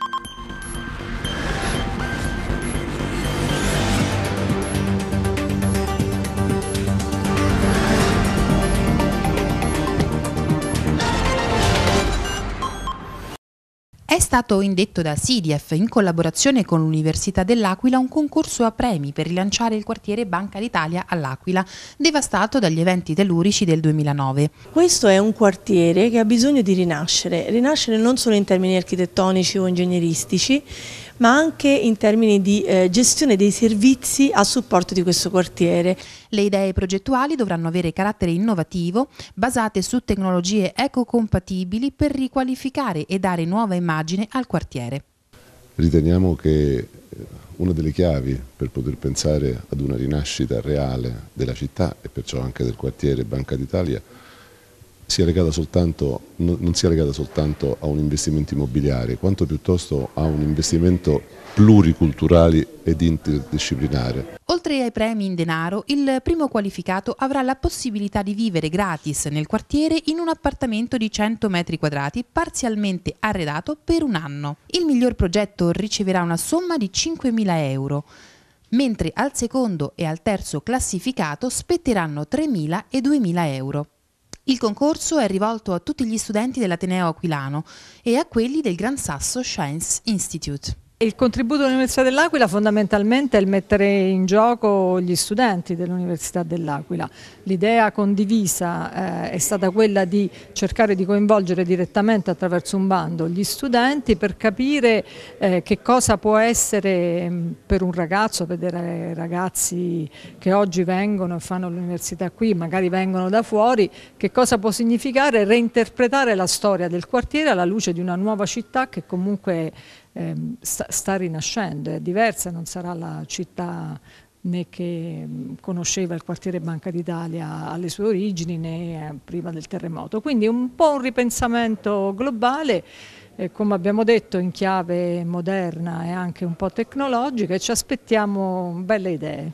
you È stato indetto da SIDIEF in collaborazione con l'Università dell'Aquila un concorso a premi per rilanciare il quartiere Banca d'Italia all'Aquila, devastato dagli eventi tellurici del 2009. Questo è un quartiere che ha bisogno di rinascere, rinascere non solo in termini architettonici o ingegneristici, ma anche in termini di eh, gestione dei servizi a supporto di questo quartiere. Le idee progettuali dovranno avere carattere innovativo, basate su tecnologie ecocompatibili per riqualificare e dare nuova immagine al quartiere. Riteniamo che eh, una delle chiavi per poter pensare ad una rinascita reale della città e perciò anche del quartiere Banca d'Italia sia legata soltanto, non sia legata soltanto a un investimento immobiliare, quanto piuttosto a un investimento pluriculturale ed interdisciplinare. Oltre ai premi in denaro, il primo qualificato avrà la possibilità di vivere gratis nel quartiere in un appartamento di 100 metri quadrati parzialmente arredato per un anno. Il miglior progetto riceverà una somma di 5.000 euro, mentre al secondo e al terzo classificato spetteranno 3.000 e 2.000 euro. Il concorso è rivolto a tutti gli studenti dell'Ateneo Aquilano e a quelli del Gran Sasso Science Institute. Il contributo dell'Università dell'Aquila fondamentalmente è il mettere in gioco gli studenti dell'Università dell'Aquila. L'idea condivisa eh, è stata quella di cercare di coinvolgere direttamente attraverso un bando gli studenti per capire eh, che cosa può essere mm, per un ragazzo, per dei ragazzi che oggi vengono e fanno l'università qui, magari vengono da fuori, che cosa può significare reinterpretare la storia del quartiere alla luce di una nuova città che comunque Ehm, sta, sta, rinascendo, è diversa, non sarà la città né che mm, conosceva il quartiere Banca d'Italia alle sue origini né eh, prima del terremoto. Quindi un po' un ripensamento globale eh, come abbiamo detto in chiave moderna e anche un po' tecnologica e ci aspettiamo belle idee.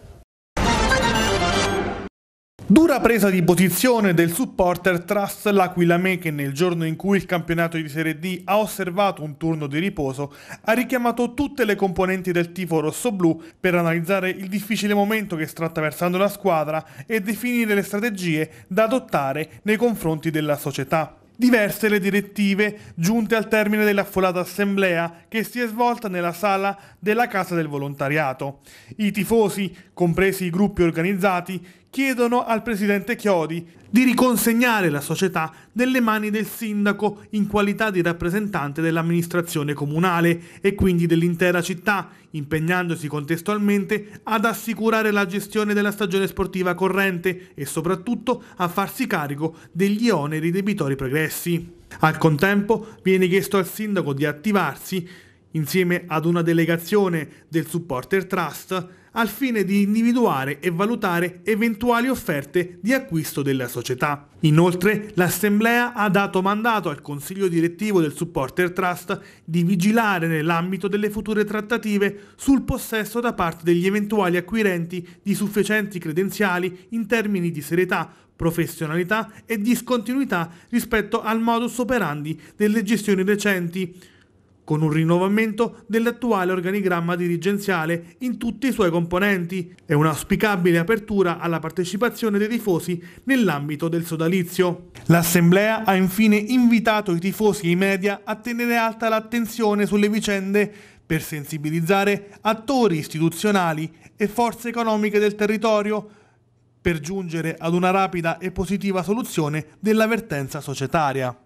Dura presa di posizione del supporter Trust L'Aquila L'Aquilame che nel giorno in cui il campionato di Serie D ha osservato un turno di riposo ha richiamato tutte le componenti del tifo rossoblù per analizzare il difficile momento che sta attraversando la squadra e definire le strategie da adottare nei confronti della società. Diverse le direttive giunte al termine dell'affolata assemblea che si è svolta nella sala della Casa del Volontariato. I tifosi, compresi i gruppi organizzati, chiedono al presidente Chiodi di riconsegnare la società nelle mani del sindaco in qualità di rappresentante dell'amministrazione comunale e quindi dell'intera città, impegnandosi contestualmente ad assicurare la gestione della stagione sportiva corrente e soprattutto a farsi carico degli oneri debitori progressi. Al contempo viene chiesto al sindaco di attivarsi insieme ad una delegazione del Supporter Trust, al fine di individuare e valutare eventuali offerte di acquisto della società. Inoltre, l'Assemblea ha dato mandato al Consiglio direttivo del Supporter Trust di vigilare nell'ambito delle future trattative sul possesso da parte degli eventuali acquirenti di sufficienti credenziali in termini di serietà, professionalità e discontinuità rispetto al modus operandi delle gestioni recenti con un rinnovamento dell'attuale organigramma dirigenziale in tutti i suoi componenti e un'auspicabile apertura alla partecipazione dei tifosi nell'ambito del sodalizio. L'Assemblea ha infine invitato i tifosi e i media a tenere alta l'attenzione sulle vicende per sensibilizzare attori istituzionali e forze economiche del territorio per giungere ad una rapida e positiva soluzione dell'avvertenza societaria.